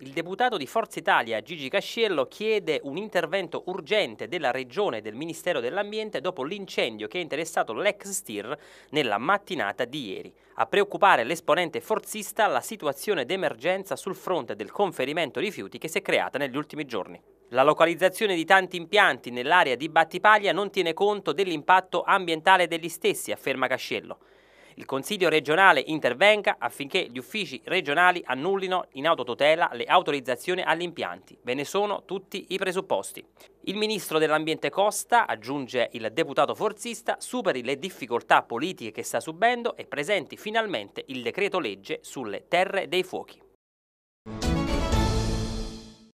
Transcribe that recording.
Il deputato di Forza Italia Gigi Casciello chiede un intervento urgente della Regione e del Ministero dell'Ambiente dopo l'incendio che ha interessato l'ex STIR nella mattinata di ieri. A preoccupare l'esponente forzista la situazione d'emergenza sul fronte del conferimento rifiuti che si è creata negli ultimi giorni. La localizzazione di tanti impianti nell'area di Battipaglia non tiene conto dell'impatto ambientale degli stessi, afferma Casciello il Consiglio regionale intervenga affinché gli uffici regionali annullino in autotutela le autorizzazioni agli impianti. Ve ne sono tutti i presupposti. Il ministro dell'Ambiente Costa, aggiunge il deputato forzista, superi le difficoltà politiche che sta subendo e presenti finalmente il decreto legge sulle terre dei fuochi.